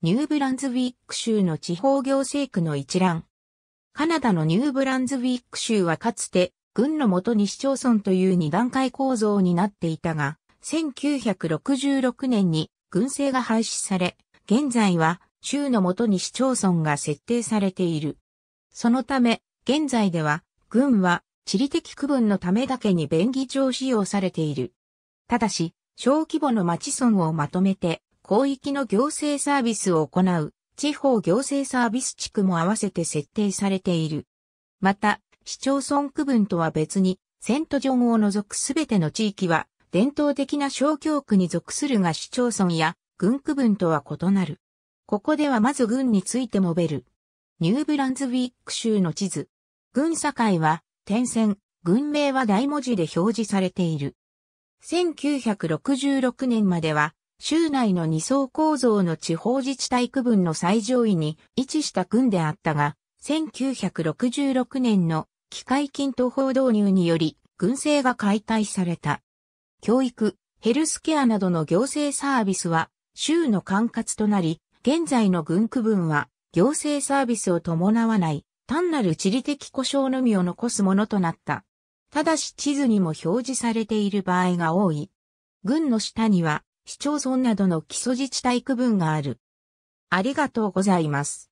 ニューブランズウィック州の地方行政区の一覧。カナダのニューブランズウィック州はかつて、軍のもとに市町村という二段階構造になっていたが、1966年に軍政が廃止され、現在は州のもとに市町村が設定されている。そのため、現在では、軍は地理的区分のためだけに便宜上使用されている。ただし、小規模の町村をまとめて広域の行政サービスを行う地方行政サービス地区も合わせて設定されている。また、市町村区分とは別に、セントジョンを除くすべての地域は、伝統的な小教区に属するが市町村や軍区分とは異なる。ここではまず軍について述べる。ニューブランズウィック州の地図。軍境は、点線、軍名は大文字で表示されている。1966年までは、州内の二層構造の地方自治体区分の最上位に位置した郡であったが、1966年の機械均等法導入により、軍政が解体された。教育、ヘルスケアなどの行政サービスは、州の管轄となり、現在の軍区分は、行政サービスを伴わない、単なる地理的故障のみを残すものとなった。ただし地図にも表示されている場合が多い。軍の下には、市町村などの基礎自治体区分がある。ありがとうございます。